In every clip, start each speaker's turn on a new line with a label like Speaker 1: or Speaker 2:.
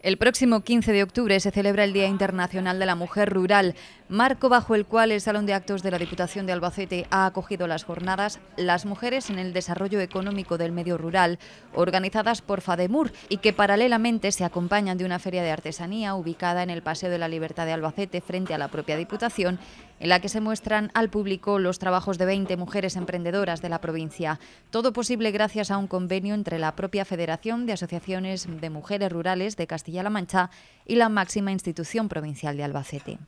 Speaker 1: El próximo 15 de octubre se celebra el Día Internacional de la Mujer Rural, marco bajo el cual el Salón de Actos de la Diputación de Albacete ha acogido las jornadas Las Mujeres en el Desarrollo Económico del Medio Rural, organizadas por FADEMUR y que paralelamente se acompañan de una feria de artesanía ubicada en el Paseo de la Libertad de Albacete frente a la propia Diputación en la que se muestran al público los trabajos de 20 mujeres emprendedoras de la provincia. Todo posible gracias a un convenio entre la propia Federación de Asociaciones de Mujeres Rurales de Castilla-La Mancha y la máxima institución provincial de Albacete.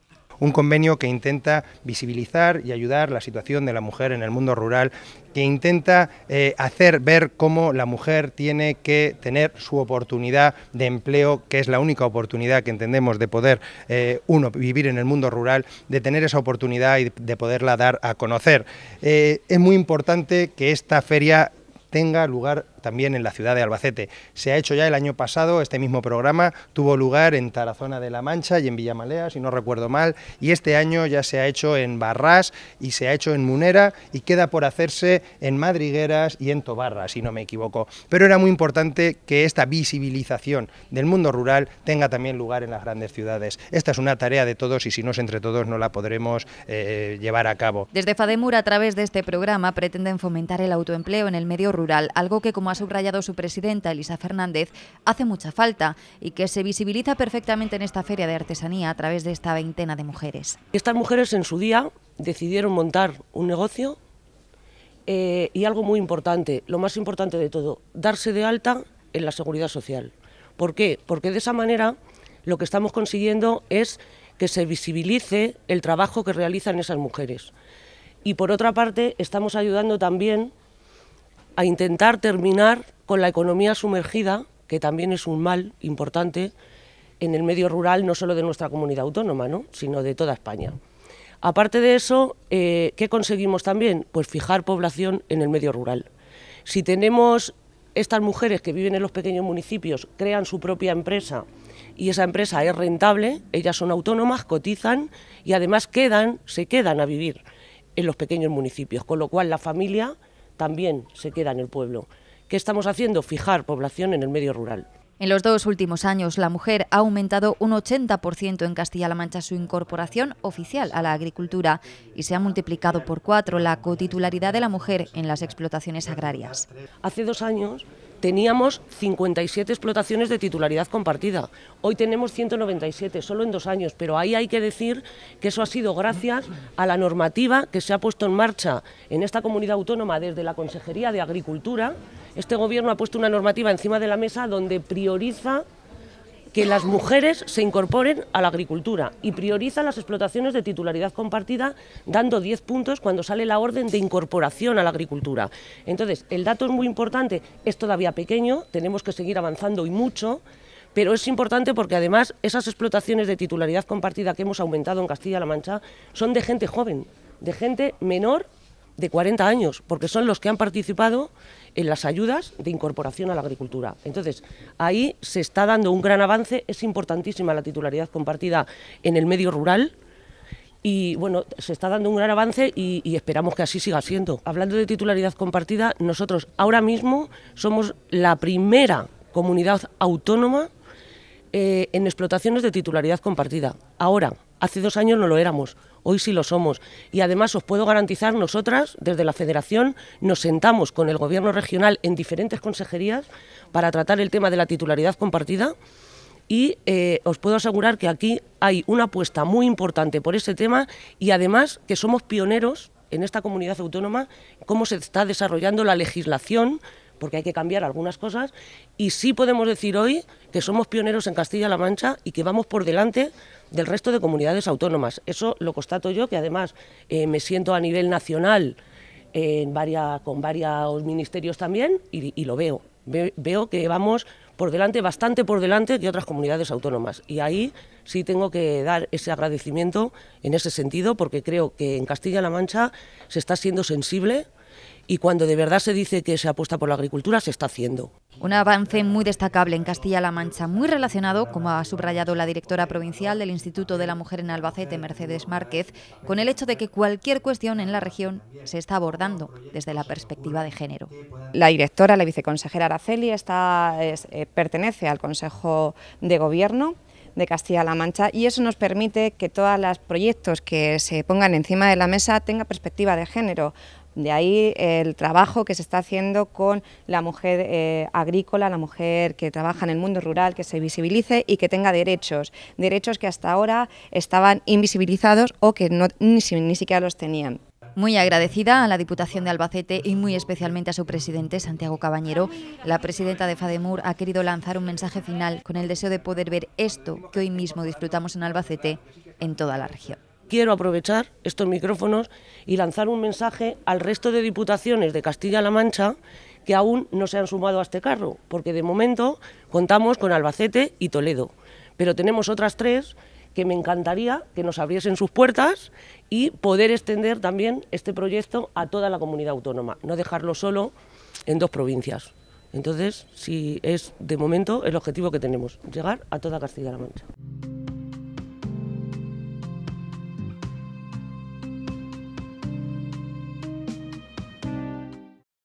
Speaker 2: Un convenio que intenta visibilizar y ayudar la situación de la mujer en el mundo rural, que intenta eh, hacer ver cómo la mujer tiene que tener su oportunidad de empleo, que es la única oportunidad que entendemos de poder, eh, uno, vivir en el mundo rural, de tener esa oportunidad y de poderla dar a conocer. Eh, es muy importante que esta feria tenga lugar también en la ciudad de Albacete. Se ha hecho ya el año pasado, este mismo programa tuvo lugar en Tarazona de la Mancha y en Villamalea, si no recuerdo mal, y este año ya se ha hecho en Barras y se ha hecho en Munera y queda por hacerse en Madrigueras y en Tobarra, si no me equivoco. Pero era muy importante que esta visibilización del mundo rural tenga también lugar en las grandes ciudades. Esta es una tarea de todos y si no es entre todos no la podremos eh, llevar a cabo.
Speaker 1: Desde FADEMUR, a través de este programa, pretenden fomentar el autoempleo en el medio rural, algo que como ha subrayado su presidenta Elisa Fernández, hace mucha falta y que se visibiliza perfectamente en esta feria de artesanía a través de esta veintena de mujeres.
Speaker 3: Estas mujeres en su día decidieron montar un negocio eh, y algo muy importante, lo más importante de todo, darse de alta en la seguridad social. ¿Por qué? Porque de esa manera lo que estamos consiguiendo es que se visibilice el trabajo que realizan esas mujeres. Y por otra parte, estamos ayudando también a intentar terminar con la economía sumergida, que también es un mal importante en el medio rural, no solo de nuestra comunidad autónoma, sino de toda España. Aparte de eso, eh, ¿qué conseguimos también? Pues fijar población en el medio rural. Si tenemos estas mujeres que viven en los pequeños municipios, crean su propia empresa y esa empresa es rentable, ellas son autónomas, cotizan y además quedan, se quedan a vivir en los pequeños municipios, con lo cual la familia también se queda en el pueblo. ¿Qué estamos haciendo? Fijar población en el medio rural.
Speaker 1: En los dos últimos años, la mujer ha aumentado un 80% en Castilla-La Mancha su incorporación oficial a la agricultura y se ha multiplicado por cuatro la cotitularidad de la mujer en las explotaciones agrarias.
Speaker 3: Hace dos años teníamos 57 explotaciones de titularidad compartida. Hoy tenemos 197, solo en dos años, pero ahí hay que decir que eso ha sido gracias a la normativa que se ha puesto en marcha en esta comunidad autónoma desde la Consejería de Agricultura. Este Gobierno ha puesto una normativa encima de la mesa donde prioriza que las mujeres se incorporen a la agricultura y priorizan las explotaciones de titularidad compartida dando 10 puntos cuando sale la orden de incorporación a la agricultura. Entonces, el dato es muy importante, es todavía pequeño, tenemos que seguir avanzando y mucho, pero es importante porque además esas explotaciones de titularidad compartida que hemos aumentado en Castilla-La Mancha son de gente joven, de gente menor de 40 años, porque son los que han participado en las ayudas de incorporación a la agricultura. Entonces, ahí se está dando un gran avance, es importantísima la titularidad compartida en el medio rural. Y bueno, se está dando un gran avance y, esperamos que así siga siendo. Hablando de titularidad compartida, nosotros ahora mismo somos la primera comunidad autónoma eh, en explotaciones de titularidad compartida. Ahora, Hace dos años no lo éramos, hoy sí lo somos. Y además os puedo garantizar, nosotras, desde la Federación, nos sentamos con el Gobierno regional en diferentes consejerías para tratar el tema de la titularidad compartida. Y eh, os puedo asegurar que aquí hay una apuesta muy importante por ese tema y además que somos pioneros en esta comunidad autónoma cómo se está desarrollando la legislación porque hay que cambiar algunas cosas y sí podemos decir hoy que somos pioneros en Castilla-La Mancha y que vamos por delante del resto de comunidades autónomas. Eso lo constato yo, que además eh, me siento a nivel nacional con varios ministerios también y, lo veo. veo que vamos por delante, bastante por delante de otras comunidades autónomas. Y ahí sí tengo que dar ese agradecimiento en ese sentido, porque creo que en Castilla-La Mancha se está siendo sensible y cuando de verdad se dice que se apuesta por la agricultura, se está haciendo.
Speaker 1: Un avance muy destacable en Castilla-La Mancha, muy relacionado, como ha subrayado la directora provincial del Instituto de la Mujer en Albacete, Mercedes Márquez, con el hecho de que cualquier cuestión en la región se está abordando desde la perspectiva de género. La directora, la viceconsejera Araceli, eh, pertenece al Consejo de Gobierno de Castilla-La Mancha y eso nos permite que todos los proyectos que se pongan encima de la mesa tengan perspectiva de género. De ahí el trabajo que se está haciendo con la mujer eh, agrícola, la mujer que trabaja en el mundo rural, que se visibilice y que tenga derechos, derechos que hasta ahora estaban invisibilizados o que ni, ni siquiera los tenían. Muy agradecida a la Diputación de Albacete y muy especialmente a su presidente, Santiago Cabañero, la presidenta de FADEMUR ha querido lanzar un mensaje final con el deseo de poder ver esto que hoy mismo disfrutamos en Albacete en toda la región
Speaker 3: quiero aprovechar estos micrófonos y lanzar un mensaje al resto de diputaciones de Castilla-La Mancha que aún no se han sumado a este carro, porque de momento contamos con Albacete y Toledo, pero tenemos otras tres que me encantaría que nos abriesen sus puertas y poder extender también este proyecto a toda la comunidad autónoma, no dejarlo solo en dos provincias. Entonces, si es de momento el objetivo que tenemos, llegar a toda Castilla-La Mancha.